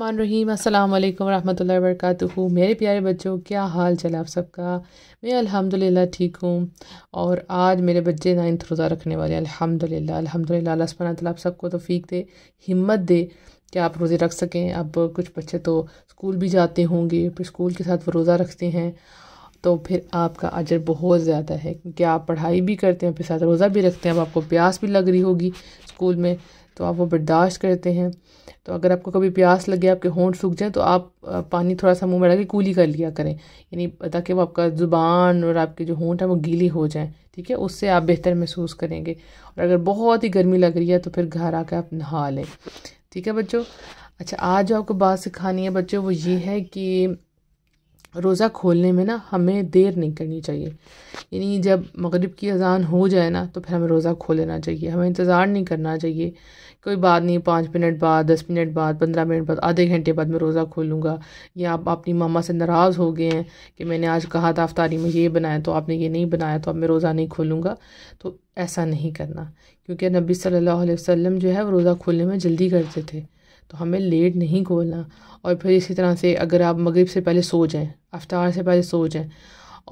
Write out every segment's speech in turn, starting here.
मान रहीम अल्लाम वालेकुम रहमतुल्लाहि मेरे प्यारे बच्चों क्या हाल चला आप सबका मैं अल्हम्दुलिल्लाह ठीक हूँ और आज मेरे बच्चे नाइन्थ रोज़ा रखने वाले अल्हम्दुलिल्लाह अल्हम्दुलिल्लाह अल्लाह सुबहाना आप सबको फीक दे हिम्मत दे कि आप रोज़े रख सकें अब कुछ बच्चे तो स्कूल भी जाते होंगे फिर स्कूल के साथ वो रोज़ा रखते हैं तो फिर आपका अजर बहुत ज़्यादा है क्योंकि आप पढ़ाई भी करते हैं फिर साथ रोज़ा भी रखते हैं अब आपको प्यास भी लग रही होगी स्कूल में तो आप वो बर्दाश्त करते हैं तो अगर आपको कभी प्यास लगे आपके होंठ सूख जाए तो आप पानी थोड़ा सा मुंह में लगा के कूली कर लिया करें यानी ताकि वो आपका ज़ुबान और आपके जो होंठ है वो गीली हो जाए ठीक है उससे आप बेहतर महसूस करेंगे और अगर बहुत ही गर्मी लग रही है तो फिर घर आकर आप नहा लें ठीक है बच्चों अच्छा आज जो आपको बात सिखानी है बच्चों वो ये है कि रोज़ा खोलने में ना हमें देर नहीं करनी चाहिए यानी जब मगरिब की अजान हो जाए ना तो फिर हमें रोज़ा खोल लेना चाहिए हमें इंतज़ार नहीं करना चाहिए कोई बात नहीं पाँच मिनट बाद दस मिनट बाद पंद्रह मिनट बाद आधे घंटे बाद मैं रोज़ा खोलूँगा या आप अपनी मामा से नाराज़ हो गए हैं कि मैंने आज कहा था अफ्तारी में ये बनाया तो आपने ये नहीं बनाया तो अब मैं रोज़ा नहीं खोलूँगा तो ऐसा नहीं करना क्योंकि नबी सल्लल्लाहु अलैहि वसल्लम जो है वो रोज़ा खोलने में जल्दी करते थे तो हमें लेट नहीं खोलना और फिर इसी तरह से अगर आप मगरिब से पहले सो जाएं अफ्तार से पहले सो जाएं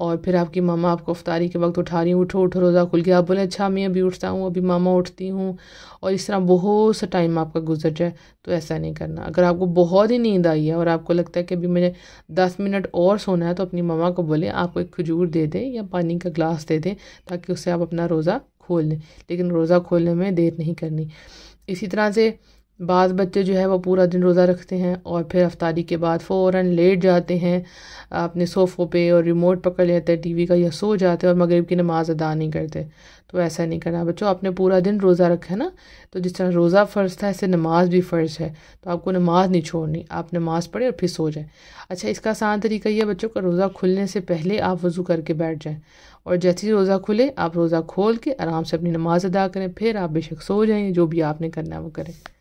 और फिर आपकी मामा आपको अफ्तारी के वक्त उठा रही हूँ उठो उठो रोज़ा खुल गया आप बोले अच्छा मैं अभी उठता हूँ अभी मामा उठती हूँ और इस तरह बहुत सा टाइम आपका गुजर जाए तो ऐसा नहीं करना अगर आपको बहुत ही नींद आई है और आपको लगता है कि अभी मुझे दस मिनट और सोना है तो अपनी मामा को बोले आपको एक खजूर दे दें या पानी का ग्लास दे दें ताकि उससे आप अपना रोज़ा खोल लें लेकिन रोज़ा खोलने में देर नहीं करनी इसी तरह से बाद बच्चे जो है वो पूरा दिन रोज़ा रखते हैं और फिर अफ्तारी के बाद फ़ौर लेट जाते हैं अपने सोफ़ों पे और रिमोट पकड़ लेते हैं टीवी का या सो जाते हैं और मगरब की नमाज़ अदा नहीं करते तो ऐसा नहीं करना बच्चों आपने पूरा दिन रोज़ा रखा है ना तो जिस तरह रोज़ा फ़र्ज़ था ऐसे नमाज भी फ़र्ज़ है तो आपको नमाज नहीं छोड़नी आप नमाज़ पढ़े और फिर सो जाएँ अच्छा इसका आसान तरीका यह बच्चों का रोज़ा खुलने से पहले आप वज़ू करके बैठ जाएँ और जैसे ही रोज़ा खुले आप रोज़ा खोल के आराम से अपनी नमाज़ अदा करें फिर आप बेशक सो जाएँ जो भी आपने करना है वो करें